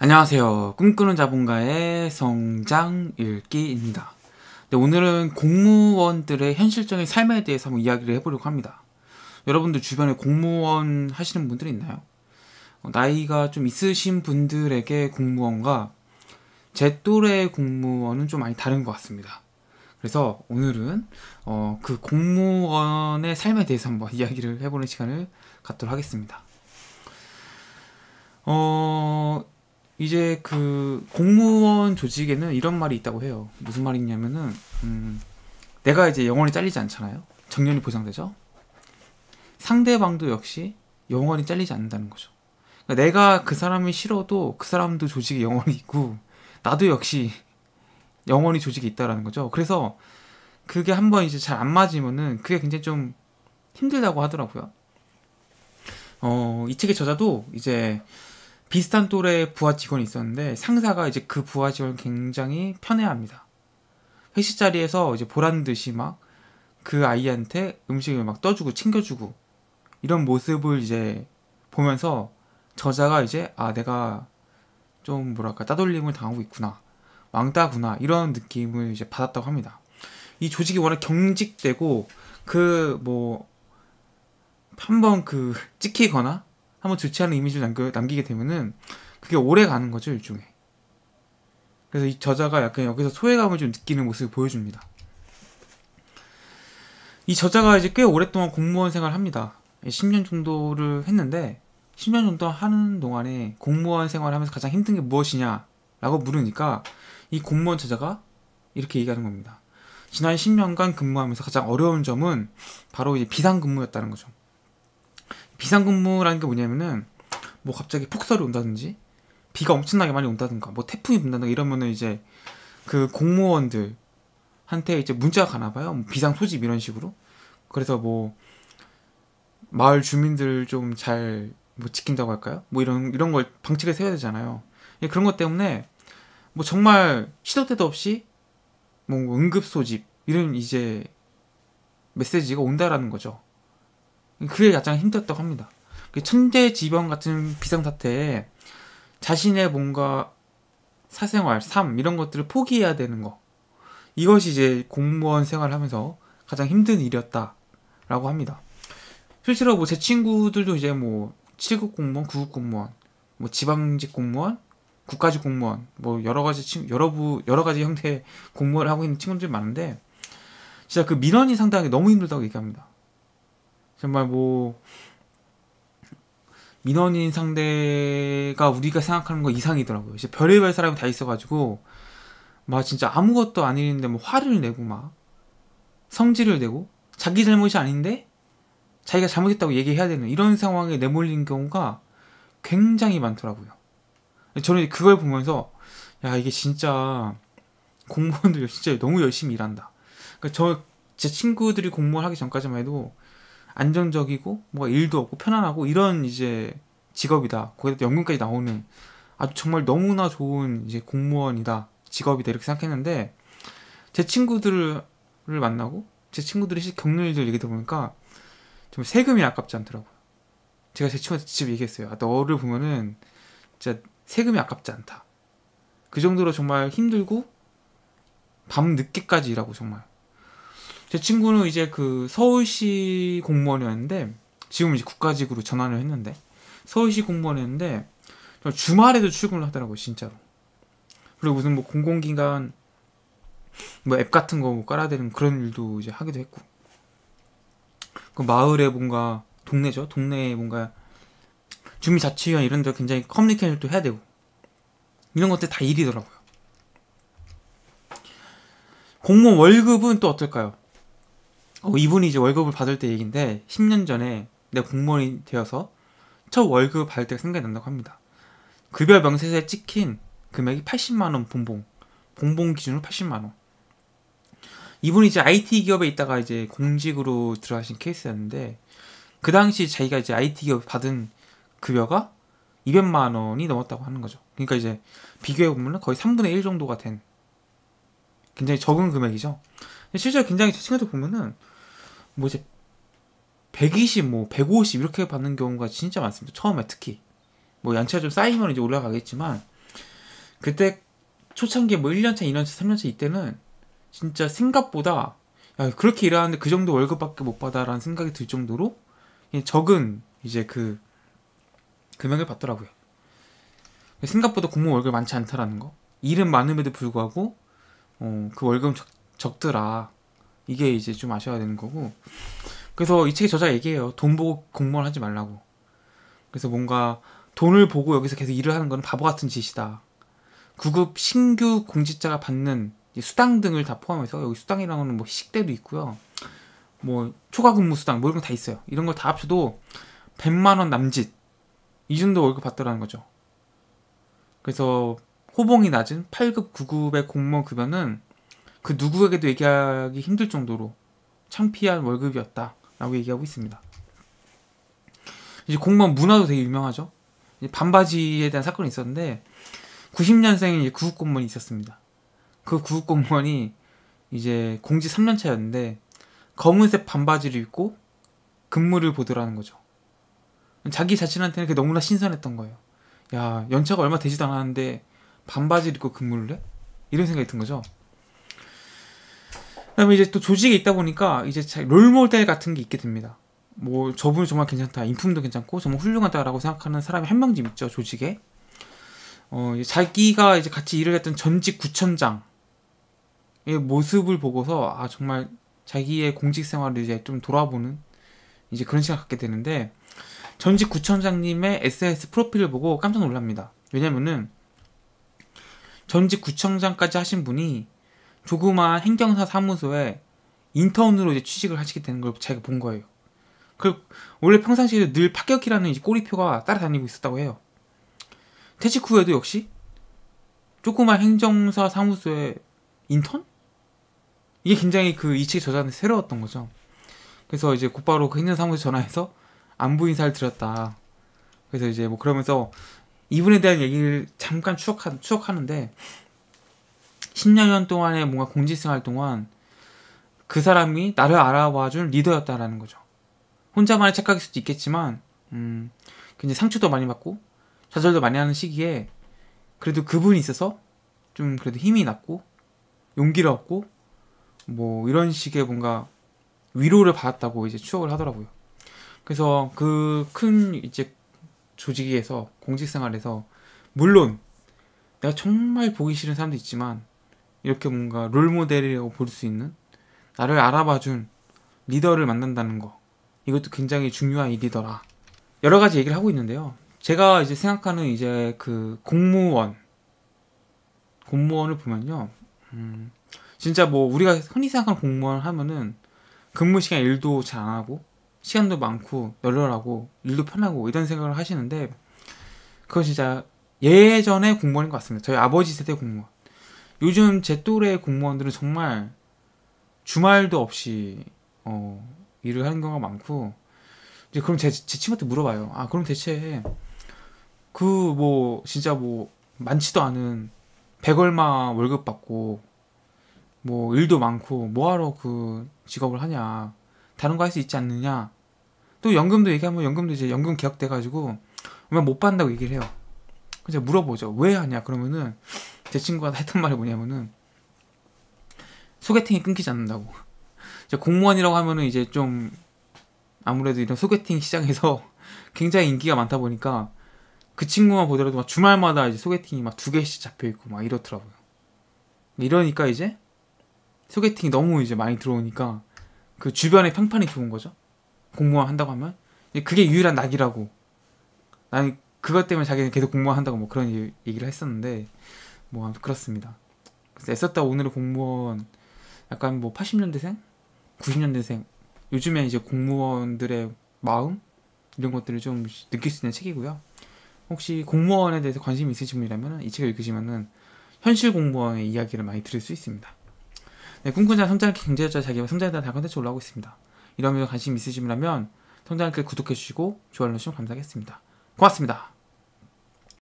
안녕하세요. 꿈꾸는 자본가의 성장 읽기입니다. 네, 오늘은 공무원들의 현실적인 삶에 대해서 한번 이야기를 해보려고 합니다. 여러분들 주변에 공무원 하시는 분들 있나요? 어, 나이가 좀 있으신 분들에게 공무원과 제 또래의 공무원은 좀 많이 다른 것 같습니다. 그래서 오늘은 어, 그 공무원의 삶에 대해서 한번 이야기를 해보는 시간을 갖도록 하겠습니다. 어, 이제 그 공무원 조직에는 이런 말이 있다고 해요. 무슨 말이냐면은 음, 내가 이제 영원히 잘리지 않잖아요. 정년이 보장되죠. 상대방도 역시 영원히 잘리지 않는다는 거죠. 그러니까 내가 그 사람이 싫어도 그 사람도 조직에 영원히 있고 나도 역시 영원히 조직에 있다라는 거죠. 그래서 그게 한번 이제 잘 안 맞으면은 그게 굉장히 좀 힘들다고 하더라고요. 어, 이 책의 저자도 이제 비슷한 또래 부하 직원이 있었는데 상사가 이제 그 부하 직원 굉장히 편애합니다. 회식 자리에서 이제 보란 듯이 막 그 아이한테 음식을 막 떠주고 챙겨주고 이런 모습을 이제 보면서 저자가 이제 아 내가 좀 뭐랄까 따돌림을 당하고 있구나 왕따구나 이런 느낌을 이제 받았다고 합니다. 이 조직이 워낙 경직되고 그 뭐 한 번 그 찍히거나 한번 주체하는 이미지를 남기, 게 되면은 그게 오래 가는 거죠 일종의. 그래서 이 저자가 약간 여기서 소외감을 좀 느끼는 모습을 보여줍니다. 이 저자가 이제 꽤 오랫동안 공무원 생활을 합니다. 10년 예, 정도를 했는데 10년 정도 하는 동안에 공무원 생활을 하면서 가장 힘든 게 무엇이냐라고 물으니까 이 공무원 저자가 이렇게 얘기하는 겁니다. 지난 10년간 근무하면서 가장 어려운 점은 바로 이제 비상근무였다는 거죠. 비상근무라는 게 뭐냐면은 뭐 갑자기 폭설이 온다든지 비가 엄청나게 많이 온다든가 뭐 태풍이 분다든가 이러면은 이제 그 공무원들한테 이제 문자가 가나 봐요. 뭐 비상 소집 이런 식으로. 그래서 뭐 마을 주민들 좀 잘 뭐 지킨다고 할까요? 뭐 이런 이런 걸 방책을 세워야 되잖아요. 예, 그런 것 때문에 뭐 정말 시도 때도 없이 뭐 응급 소집 이런 이제 메시지가 온다라는 거죠. 그게 가장 힘들었다고 합니다. 그 천재지변 같은 비상사태에 자신의 뭔가 사생활, 삶 이런 것들을 포기해야 되는 거 이것이 이제 공무원 생활을 하면서 가장 힘든 일이었다라고 합니다. 실제로 뭐제 친구들도 이제 뭐 7급 공무원, 9급 공무원, 뭐 지방직 공무원, 국가직 공무원, 뭐 여러 가지 친 여러 부 여러 가지 형태의 공무원을 하고 있는 친구들 이 많은데 진짜 그 민원이 상당히 너무 힘들다고 얘기합니다. 정말 뭐 민원인 상대가 우리가 생각하는 거 이상이더라고요. 이제 별의별 사람이 다 있어가지고 막 진짜 아무것도 아닌데 뭐 화를 내고 막 성질을 내고 자기 잘못이 아닌데 자기가 잘못했다고 얘기해야 되는 이런 상황에 내몰린 경우가 굉장히 많더라고요. 저는 그걸 보면서 야 이게 진짜 공무원들 진짜 너무 열심히 일한다. 그러니까 저제 친구들이 공무원 하기 전까지만 해도 안정적이고 뭐가 일도 없고 편안하고 이런 이제 직업이다. 거기다 연금까지 나오는 아주 정말 너무나 좋은 이제 공무원이다. 직업이다. 이렇게 생각했는데 제 친구들을 만나고 제 친구들이 겪는 일들 얘기 들어보니까 좀 세금이 아깝지 않더라고요. 제가 제 친구한테 직접 얘기했어요. 아, 너를 보면은 진짜 세금이 아깝지 않다. 그 정도로 정말 힘들고 밤 늦게까지 일하고 정말 제 친구는 이제 그 서울시 공무원이었는데 지금 이제 국가직으로 전환을 했는데 서울시 공무원이었는데 주말에도 출근을 하더라고요 진짜로 그리고 무슨 뭐 공공기관 뭐 앱 같은 거 깔아야 되는 그런 일도 이제 하기도 했고 그 마을에 뭔가 동네죠 동네에 뭔가 주민자치위원 이런 데 굉장히 커뮤니케이션을 또 해야 되고 이런 것들 다 일이더라고요 공무원 월급은 또 어떨까요? 어, 이분이 이제 월급을 받을 때 얘기인데 10년 전에 내 공무원이 되어서 첫 월급 받을 때가 생각이 난다고 합니다. 급여 명세서에 찍힌 금액이 80만 원 봉봉, 봉봉 기준으로 80만 원. 이분이 이제 IT 기업에 있다가 이제 공직으로 들어가신 케이스였는데 그 당시 자기가 이제 IT 기업 받은 급여가 200만 원이 넘었다고 하는 거죠. 그러니까 이제 비교해 보면 거의 3분의 1 정도가 된 굉장히 적은 금액이죠. 실제로 굉장히 제 친구들 보면은 뭐 이제 120, 뭐 150 이렇게 받는 경우가 진짜 많습니다. 처음에 특히 뭐 연차가 좀 쌓이면 이제 올라가겠지만 그때 초창기 에뭐 1년차, 2년차, 3년차 이때는 진짜 생각보다 야, 그렇게 일하는데 그 정도 월급밖에 못 받아라는 생각이 들 정도로 적은 이제 그 금액을 받더라고요. 생각보다 공무원 월급 많지 않다라는 거. 일은 많음에도 불구하고 어, 그 월급 적, 적더라. 이게 이제 좀 아셔야 되는 거고 그래서 이 책의 저자 얘기해요 돈 보고 공무원 하지 말라고 그래서 뭔가 돈을 보고 여기서 계속 일을 하는 건 바보 같은 짓이다 구급 신규 공직자가 받는 수당 등을 다 포함해서 여기 수당이라는 건 뭐 식대도 있고요 뭐 초과 근무 수당 뭐 이런 거 다 있어요 이런 걸 다 합쳐도 100만 원 남짓 이 정도 월급 받더라는 거죠 그래서 호봉이 낮은 8급 9급의 공무원 급여는 그 누구에게도 얘기하기 힘들 정도로 창피한 월급이었다라고 얘기하고 있습니다. 이제 공무원 문화도 되게 유명하죠. 반바지에 대한 사건이 있었는데 90년생에 구급공무원이 있었습니다. 그 구급공무원이 이제 공지 3년 차였는데 검은색 반바지를 입고 근무를 보더라는 거죠. 자기 자신한테는 그게 너무나 신선했던 거예요. 야 연차가 얼마 되지도 않았는데 반바지를 입고 근무를 해? 이런 생각이 든 거죠. 그다음에 이제 또 조직이 있다 보니까 이제 롤모델 같은 게 있게 됩니다. 뭐 저분이 정말 괜찮다, 인품도 괜찮고 정말 훌륭하다라고 생각하는 사람이 한 명쯤 있죠 조직에. 어 자기가 이제 같이 일을 했던 전직 구천장의 모습을 보고서 아 정말 자기의 공직 생활을 이제 좀 돌아보는 이제 그런 시간 갖게 되는데 전직 구청장님의 SNS 프로필을 보고 깜짝 놀랍니다. 왜냐면은 전직 구청장까지 하신 분이 조그마한 행정사 사무소에 인턴으로 이제 취직을 하시게 되는 걸 제가 본 거예요. 그 원래 평상시에도 늘 파격이라는 이제 꼬리표가 따라다니고 있었다고 해요. 퇴직 후에도 역시 조그마한 행정사 사무소에 인턴? 이게 굉장히 그이책 저자한테 새로웠던 거죠. 그래서 이제 곧바로 그 행정사무소 전화해서 안부 인사를 드렸다. 그래서 이제 뭐 그러면서 이분에 대한 얘기를 잠깐 추억하, 추억하는데 10여 년 동안의 뭔가 공직 생활 동안 그 사람이 나를 알아봐준 리더였다라는 거죠. 혼자만의 착각일 수도 있겠지만, 음, 굉장히 상처도 많이 받고, 좌절도 많이 하는 시기에, 그래도 그분이 있어서, 좀 그래도 힘이 났고, 용기를 얻고, 뭐, 이런 식의 뭔가 위로를 받았다고 이제 추억을 하더라고요. 그래서 그 큰 이제 조직에서, 공직생활에서, 물론, 내가 정말 보기 싫은 사람도 있지만, 이렇게 뭔가 롤 모델이라고 볼 수 있는 나를 알아봐준 리더를 만난다는 거 이것도 굉장히 중요한 일이더라 여러 가지 얘기를 하고 있는데요 제가 이제 생각하는 이제 그 공무원 공무원을 보면요 음, 진짜 뭐 우리가 흔히 생각하는 공무원 하면은 근무 시간 일도 잘 안 하고 시간도 많고 널널하고 일도 편하고 이런 생각을 하시는데 그건 진짜 예전의 공무원인 것 같습니다 저희 아버지 세대 공무원 요즘 제 또래 공무원들은 정말 주말도 없이 어, 일을 하는 경우가 많고 이제 그럼 제, 제 친구한테 물어봐요. 아 그럼 대체 그 뭐 진짜 뭐 많지도 않은 백얼마 월급 받고 뭐 일도 많고 뭐하러 그 직업을 하냐 다른 거 할 수 있지 않느냐 또 연금도 얘기하면 연금도 이제 연금 계약돼 가지고 못 받는다고 얘기를 해요. 그래서 물어보죠. 왜 하냐 그러면은 제 친구가 했던 말이 뭐냐면은 소개팅이 끊기지 않는다고. 이제 공무원이라고 하면은 이제 좀 아무래도 이런 소개팅 시장에서 굉장히 인기가 많다 보니까 그 친구만 보더라도 막 주말마다 이제 소개팅이 막 두 개씩 잡혀 있고 막 이렇더라고요. 이러니까 이제 소개팅이 너무 이제 많이 들어오니까 그 주변에 평판이 좋은 거죠. 공무원 한다고 하면 그게 유일한 낙이라고. 난 그것 때문에 자기는 계속 공무원 한다고 뭐 그런 얘기를 했었는데 뭐 그렇습니다. 그래서 애썼다 오늘의 공무원 약간 뭐 80년대생, 90년대생 요즘에 이제 공무원들의 마음 이런 것들을 좀 느낄 수 있는 책이고요. 혹시 공무원에 대해서 관심이 있으신 분이라면 이 책을 읽으시면은 현실 공무원의 이야기를 많이 들을 수 있습니다. 네, 꿈꾸자 성장 할 경제자 자기와 뭐 성장에 대한 컨텐츠 올라오고 있습니다. 이러면 관심 있으시면 성장학교 구독해주시고 좋아요 눌러주시면 감사하겠습니다. 고맙습니다.